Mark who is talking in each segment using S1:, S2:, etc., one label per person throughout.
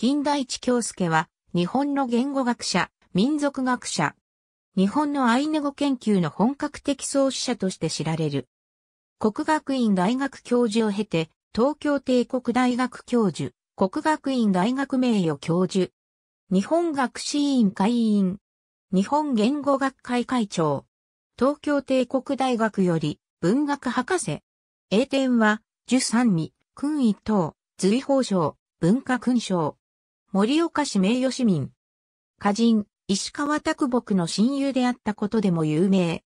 S1: 金大地京介は、日本の言語学者、民族学者、日本のアイネ語研究の本格的創始者として知られる。国学院大学教授を経て、東京帝国大学教授、国学院大学名誉教授、日本学士委員会委員、日本言語学会会長、東京帝国大学より文学博士。英典は、十三位、勲位等、随法省、文化勲章。盛岡市名誉市民。歌人、石川拓木の親友であったことでも有名。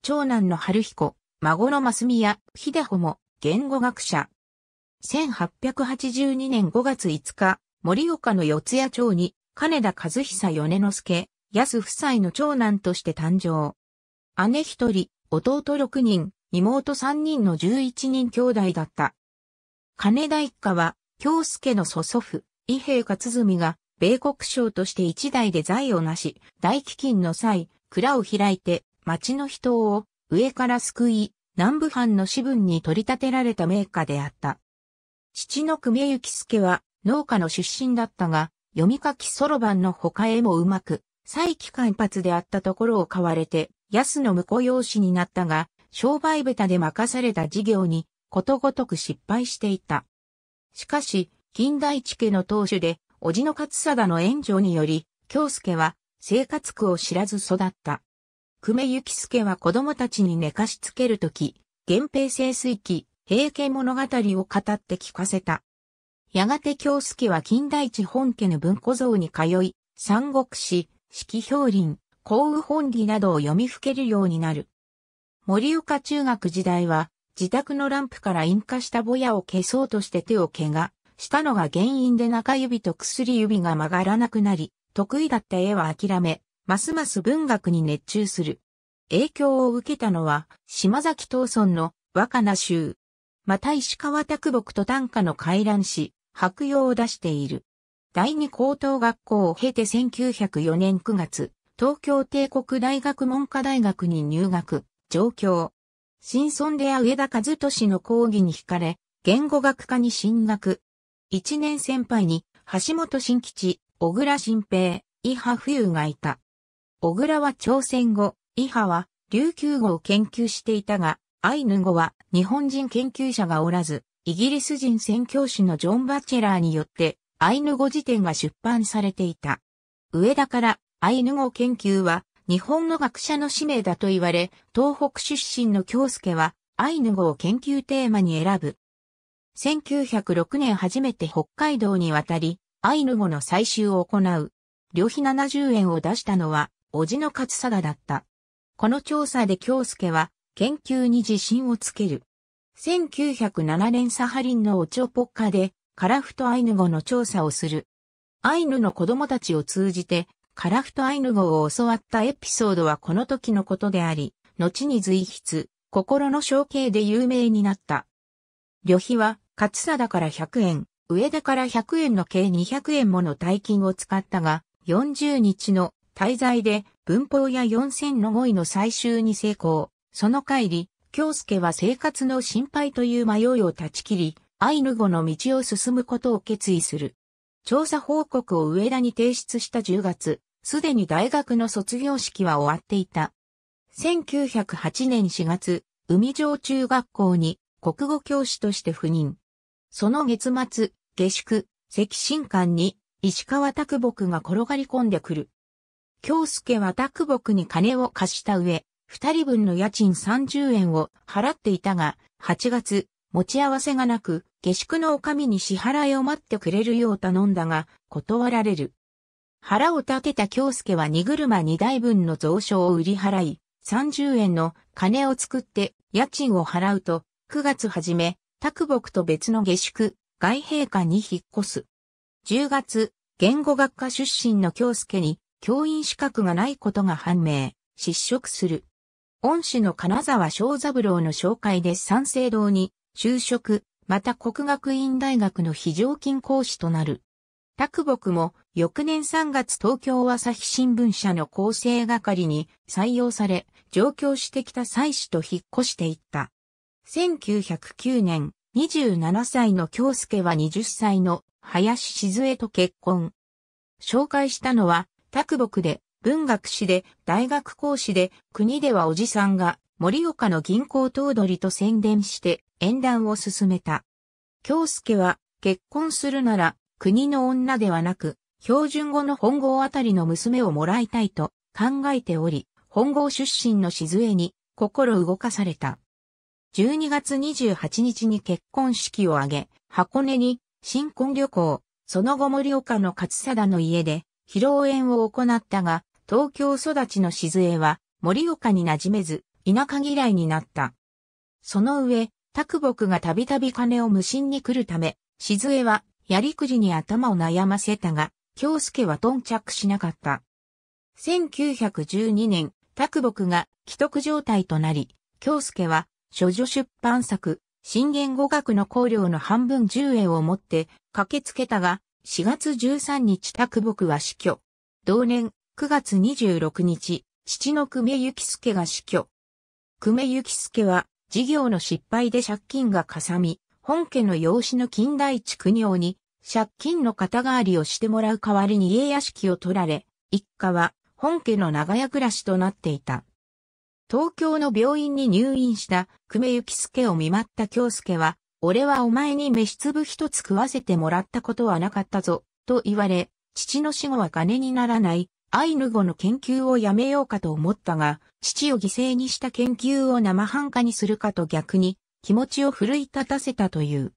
S1: 長男の春彦、孫の増宮、秀穂も、言語学者。1882年5月5日、盛岡の四谷町に、金田和久米之助、安夫妻の長男として誕生。姉一人、弟六人、妹三人の11人兄弟だった。金田一家は、京介の祖祖父、伊兵勝純が、米国省として一代で財を成し、大飢饉の際、蔵を開いて、町の人を上から救い、南部藩の支分に取り立てられた名家であった。父の久米幸助は農家の出身だったが、読み書きそろばんの他へもうまく、再起間髪であったところを買われて、安の婿養子になったが、商売下手で任された事業に、ことごとく失敗していた。しかし、金大地家の当主で、叔父の勝貞の援助により、京介は生活苦を知らず育った。久米幸介は子供たちに寝かしつけるとき、源平清水記、平家物語を語って聞かせた。やがて京介は金大地本家の文庫像に通い、三国志、四季氷林、幸雨本義などを読みふけるようになる。森岡中学時代は、自宅のランプから引火したぼやを消そうとして手を怪我、したのが原因で中指と薬指が曲がらなくなり、得意だった絵は諦め、ますます文学に熱中する。影響を受けたのは、島崎東村の若菜集。また石川拓木と短歌の回覧し、白用を出している。第二高等学校を経て1904年9月、東京帝国大学文科大学に入学、上京。新村で上田和俊の講義に惹かれ、言語学科に進学、一年先輩に、橋本新吉、小倉新平、伊波冬がいた。小倉は朝鮮語、伊波は琉球語を研究していたが、アイヌ語は日本人研究者がおらず、イギリス人宣教師のジョン・バチェラーによって、アイヌ語辞典が出版されていた。上田からアイヌ語研究は日本の学者の使命だと言われ、東北出身の京介はアイヌ語を研究テーマに選ぶ。1906年初めて北海道に渡り、アイヌ語の採集を行う。旅費70円を出したのは、叔父の勝貞だった。この調査で京介は、研究に自信をつける。1907年サハリンのオチョポッカで、カラフトアイヌ語の調査をする。アイヌの子供たちを通じて、カラフトアイヌ語を教わったエピソードはこの時のことであり、後に随筆、心の象形で有名になった。旅費は、勝定から100円、上田から100円の計200円もの大金を使ったが、40日の滞在で文法や4000の語彙の採集に成功。その帰り、京介は生活の心配という迷いを断ち切り、アイヌ語の道を進むことを決意する。調査報告を上田に提出した10月、すでに大学の卒業式は終わっていた。1908年4月、海城中学校に国語教師として赴任。その月末、下宿、赤新館に、石川拓木が転がり込んでくる。京介は拓木に金を貸した上、二人分の家賃30円を払っていたが、8月、持ち合わせがなく、下宿の女将に支払いを待ってくれるよう頼んだが、断られる。腹を立てた京介は荷車2台分の蔵書を売り払い、30円の金を作って家賃を払うと、9月初め、卓木と別の下宿、外陛下に引っ越す。10月、言語学科出身の京介に教員資格がないことが判明、失職する。恩師の金沢正三郎の紹介で三省堂に就職、また国学院大学の非常勤講師となる。卓木も翌年3月東京朝日新聞社の構成係に採用され、上京してきた妻子と引っ越していった。1909年、27歳の京介は20歳の林静江と結婚。紹介したのは、卓木で、文学士で、大学講師で、国ではおじさんが、盛岡の銀行頭取と宣伝して、縁談を進めた。京介は、結婚するなら、国の女ではなく、標準語の本郷あたりの娘をもらいたいと考えており、本郷出身の静江に心動かされた。12月28日に結婚式を挙げ、箱根に新婚旅行、その後森岡の勝貞の家で披露宴を行ったが、東京育ちの静江は森岡に馴染めず、田舎嫌いになった。その上、拓木がたびたび金を無心に来るため、静江はやりくりに頭を悩ませたが、京介は頓着しなかった。1912年、拓木が既得状態となり、京介は諸女出版作、新言語学の考慮の半分10円を持って駆けつけたが、4月13日宅木は死去。同年9月26日、父の久米幸助が死去。久米幸助は事業の失敗で借金がかさみ、本家の養子の近代地国王に借金の肩代わりをしてもらう代わりに家屋敷を取られ、一家は本家の長屋暮らしとなっていた。東京の病院に入院した久米幸助を見舞った京介は、俺はお前に飯粒一つ食わせてもらったことはなかったぞ、と言われ、父の死後は金にならない、アイヌ語の研究をやめようかと思ったが、父を犠牲にした研究を生半可にするかと逆に、気持ちを奮い立たせたという。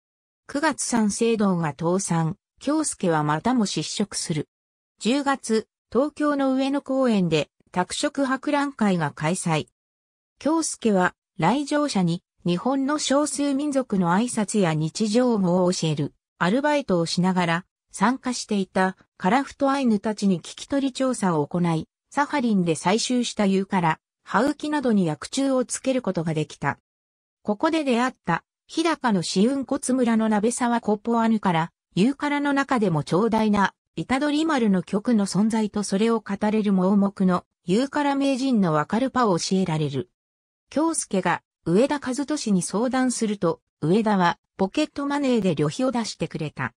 S1: 9月三聖堂が倒産、京介はまたも失職する。10月、東京の上野公園で、拓殖博覧会が開催。京介は来場者に日本の少数民族の挨拶や日常を教えるアルバイトをしながら参加していたカラフトアイヌたちに聞き取り調査を行い、サハリンで採集した湯からハウキなどに薬中をつけることができた。ここで出会った日高の市雲骨村の鍋沢コポアヌからユーカラの中でも長大な、板取丸の曲の存在とそれを語れる盲目の、ユーカラ名人のわかるパを教えられる。京介が上田和俊に相談すると、上田はポケットマネーで旅費を出してくれた。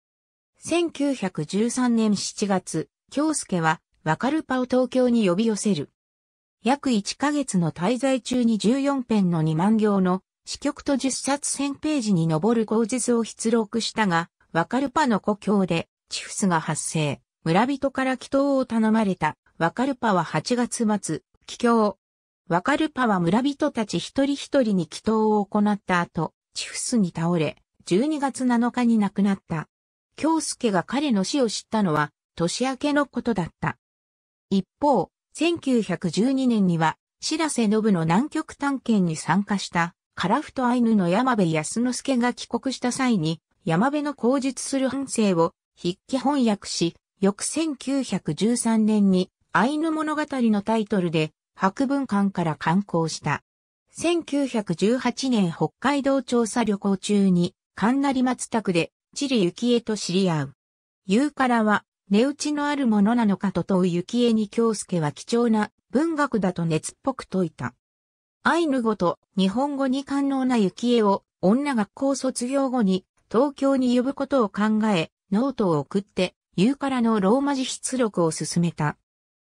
S1: 1913年7月、京介はワカルパを東京に呼び寄せる。約1ヶ月の滞在中に14編の2万行の詩曲と10冊1000ページに上る口実を出録したが、ワカルパの故郷でチフスが発生、村人から祈祷を頼まれた。ワカルパは8月末、帰郷、ワカルパは村人たち一人一人に祈祷を行った後、チフスに倒れ、12月7日に亡くなった。京介が彼の死を知ったのは、年明けのことだった。一方、1912年には、白瀬信の南極探検に参加した、カラフトアイヌの山部康之助が帰国した際に、山部の口述する反省を筆記翻訳し、翌1913年にアイヌ物語のタイトルで博文館から観光した。1918年北海道調査旅行中に、神成松宅で、チリ幸恵と知り合う。言うからは、値打ちのあるものなのかと問う幸恵に京介は貴重な文学だと熱っぽく説いた。アイヌ語と日本語に堪能な幸恵を女学校卒業後に東京に呼ぶことを考え、ノートを送って、言うからのローマ字出力を進めた。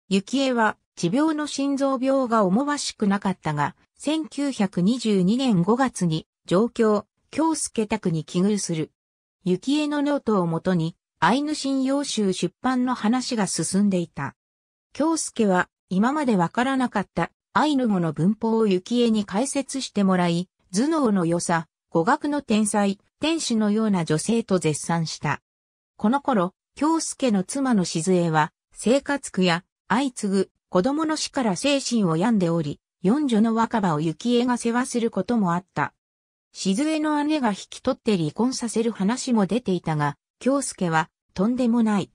S1: 幸恵は持病の心臓病が思わしくなかったが、1922年5月に上京、京介宅に寄遇する。幸恵のノートをもとに、アイヌ信用集出版の話が進んでいた。京介は今までわからなかったアイヌ語の文法を幸恵に解説してもらい、頭脳の良さ、語学の天才、天使のような女性と絶賛した。この頃、京介の妻の静江は、生活苦や相次ぐ子供の死から精神を病んでおり、四女の若葉を幸恵が世話することもあった。静江の姉が引き取って離婚させる話も出ていたが、京介は、とんでもない。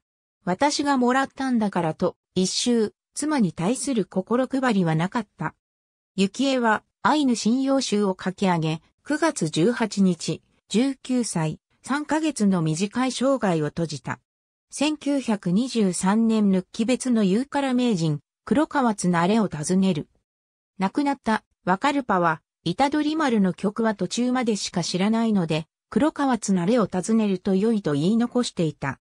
S1: 私がもらったんだからと、一周、妻に対する心配りはなかった。幸恵は、アイヌ信用集を書き上げ、9月18日、19歳、3ヶ月の短い生涯を閉じた。1923年抜き別のユーカ名人、黒川津のれを尋ねる。亡くなったかルパは、虎取丸の曲は途中までしか知らないので、黒川津なれを尋ねると良いと言い残していた。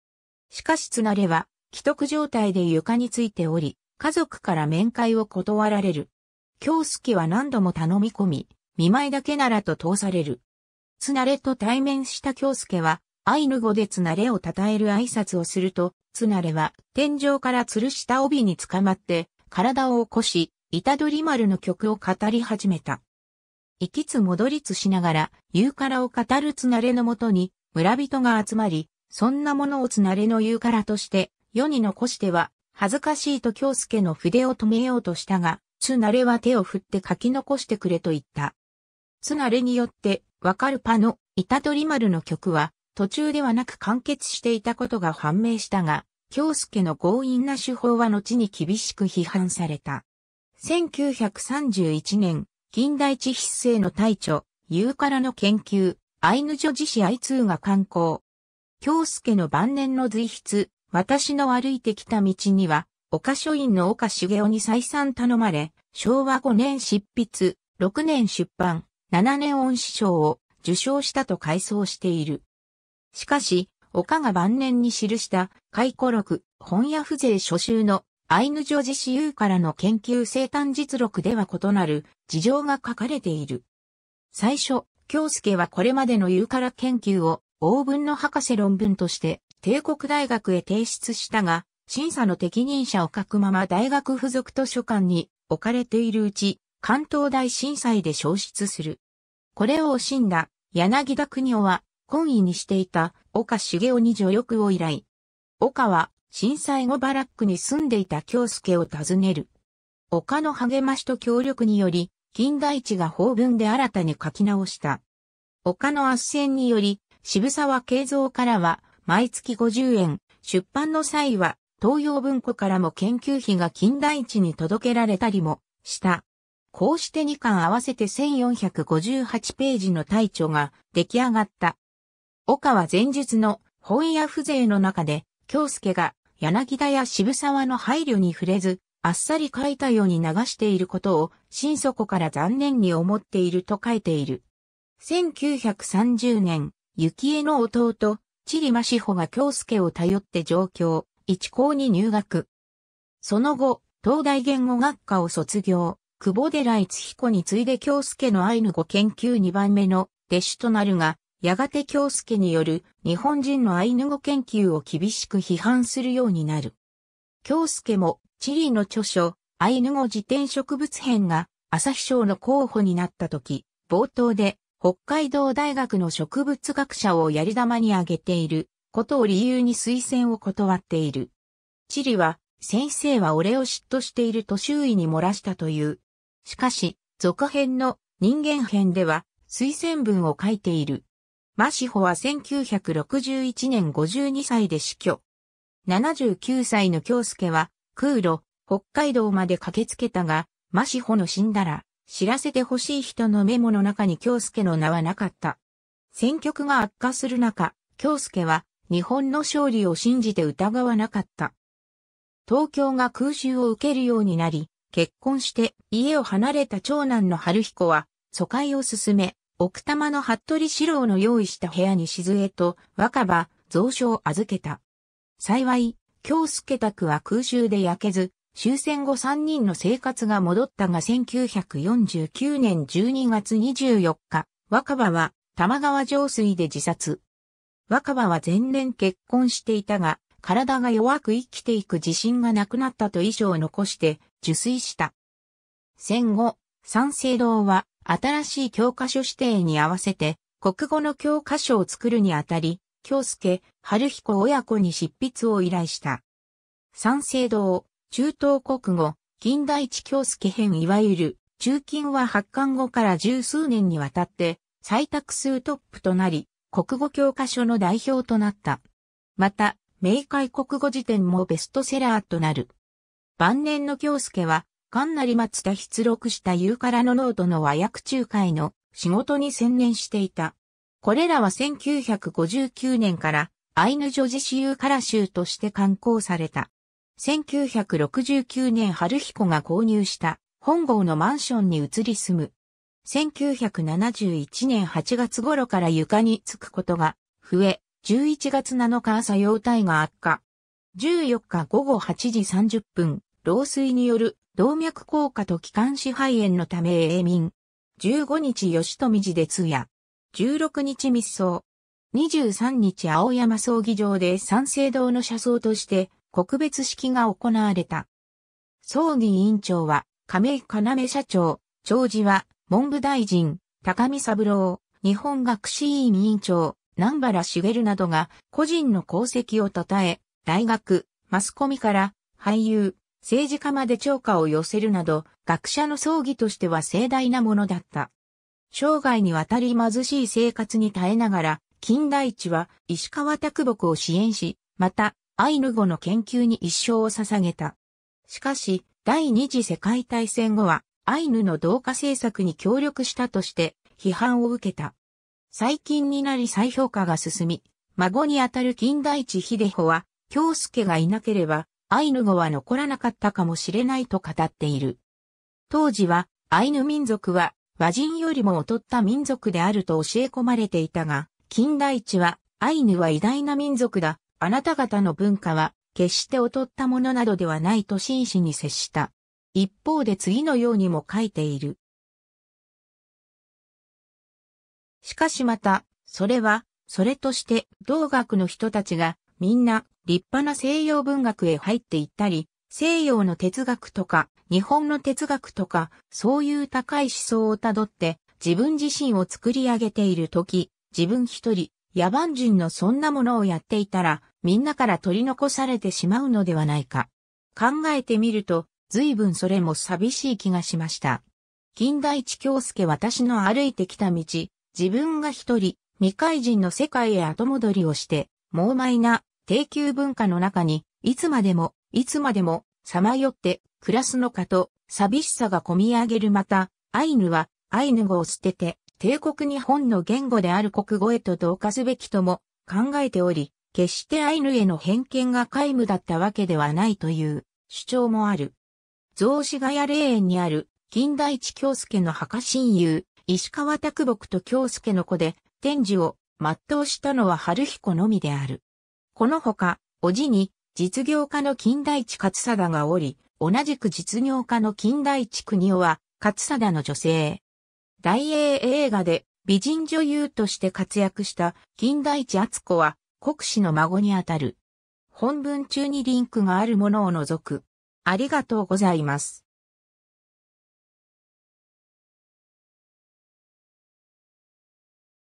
S1: しかし津なれは、既得状態で床についており、家族から面会を断られる。京介は何度も頼み込み、見舞いだけならと通される。津なれと対面した京介は、アイヌ語で津なれを称える挨拶をすると、津なれは天井から吊るした帯につかまって、体を起こし、板取丸の曲を語り始めた。行きつ戻りつしながら、言うからを語るつなれのもとに、村人が集まり、そんなものをつなれの言うからとして、世に残しては、恥ずかしいと京介の筆を止めようとしたが、つなれは手を振って書き残してくれと言った。つなれによって、わかるパの、板取丸の曲は、途中ではなく完結していたことが判明したが、京介の強引な手法は後に厳しく批判された。1931年、近代地筆生の大著、ユーカラの研究、アイヌ女自イツーが刊行。京介の晩年の随筆、私の歩いてきた道には、岡書院の岡茂雄に再三頼まれ、昭和5年執筆、6年出版、7年恩師賞を受賞したと回想している。しかし、岡が晩年に記した回顧録本屋風情書集のアイヌ女児私有からの研究生誕実録では異なる事情が書かれている。最初、京介はこれまでのうから研究を応文の博士論文として帝国大学へ提出したが、審査の適任者を書くまま大学附属図書館に置かれているうち、関東大震災で消失する。これを惜しんだ柳田国夫は、懇意にしていた岡茂雄に助力を依頼。岡は震災後バラックに住んでいた京介を訪ねる。岡の励ましと協力により、金代地が法文で新たに書き直した。岡の圧旋により、渋沢慶三からは、毎月50円、出版の際は、東洋文庫からも研究費が金代地に届けられたりも、した。こうして2巻合わせて1458ページの大著が出来上がった。岡は前述の本屋風情の中で、京介が柳田や渋沢の配慮に触れず、あっさり書いたように流していることを、心底から残念に思っていると書いている。1930年、幸恵の弟、千里真志穂が京介を頼って上京、一校に入学。その後、東大言語学科を卒業、久保寺一彦に次いで京介の愛の語研究二番目の弟子となるが、やがて京介による日本人のアイヌ語研究を厳しく批判するようになる。京介もチリの著書、アイヌ語辞典植物編が朝日賞の候補になった時、冒頭で北海道大学の植物学者をやり玉に挙げていることを理由に推薦を断っている。チリは、先生は俺を嫉妬していると周囲に漏らしたという。しかし、続編の人間編では推薦文を書いている。マシホは1961年52歳で死去。79歳の京介は、空路、北海道まで駆けつけたが、マシホの死んだら、知らせてほしい人のメモの中に京介の名はなかった。戦局が悪化する中、京介は日本の勝利を信じて疑わなかった。東京が空襲を受けるようになり、結婚して家を離れた長男の春彦は疎開を進め、奥多摩の服部四郎の用意した部屋に静江と若葉、蔵書を預けた。幸い、京介宅は空襲で焼けず、終戦後3人の生活が戻ったが1949年12月24日、若葉は玉川上水で自殺。若葉は前年結婚していたが、体が弱く生きていく自信がなくなったと遺書を残して、受水した。戦後、三省堂は新しい教科書指定に合わせて、国語の教科書を作るにあたり、京介、春彦親子に執筆を依頼した。三省堂、中東国語、近代地京介編いわゆる、中金は発刊後から十数年にわたって、採択数トップとなり、国語教科書の代表となった。また、明海国語辞典もベストセラーとなる。晩年の京介は、かんなり松田出録したユーカラのノートの和訳仲介の仕事に専念していた。これらは1959年からアイヌ女子治ユーカラ州として刊行された。1969年春彦が購入した本郷のマンションに移り住む。1971年8月頃から床につくことが増え、11月7日朝容体が悪化。14日午後8時30分、老衰による動脈硬化と気管支肺炎のため永民。15日吉富寺で通夜。16日密葬。23日青山葬儀場で三成堂の車窓として告別式が行われた。葬儀委員長は亀井目社長、長次は文部大臣、高見三郎、日本学士委員委員長、南原茂などが個人の功績を称え、大学、マスコミから俳優、政治家まで超過を寄せるなど、学者の葬儀としては盛大なものだった。生涯にわたり貧しい生活に耐えながら、金田一は石川拓木を支援し、また、アイヌ語の研究に一生を捧げた。しかし、第二次世界大戦後は、アイヌの同化政策に協力したとして、批判を受けた。最近になり再評価が進み、孫にあたる金田一秀穂は、京介がいなければ、アイヌ語は残らなかったかもしれないと語っている。当時は、アイヌ民族は、和人よりも劣った民族であると教え込まれていたが、近代地は、アイヌは偉大な民族だ。あなた方の文化は、決して劣ったものなどではないと真摯に接した。一方で次のようにも書いている。しかしまた、それは、それとして、同学の人たちが、みんな、立派な西洋文学へ入っていったり、西洋の哲学とか、日本の哲学とか、そういう高い思想をたどって、自分自身を作り上げている時、自分一人、野蛮人のそんなものをやっていたら、みんなから取り残されてしまうのではないか。考えてみると、随分それも寂しい気がしました。近代地京介私の歩いてきた道、自分が一人、未開人の世界へ後戻りをして、猛米な低級文化の中に、いつまでも、いつまでも、さまよって、暮らすのかと、寂しさが込み上げるまた、アイヌは、アイヌ語を捨てて、帝国日本の言語である国語へと同化すべきとも考えており、決してアイヌへの偏見が皆無だったわけではないという主張もある。増子ヶ谷霊園にある近代地京介の墓親友、石川拓木と京介の子で、天寿を全うしたのは春彦のみである。このほか、おじに、実業家の金田一勝貞がおり、同じく実業家の金田一国夫は、勝貞の女性。大英映画で美人女優として活躍した金田一厚子は、国士の孫にあたる。本文中にリンクがあるものを除く。ありがとうございます。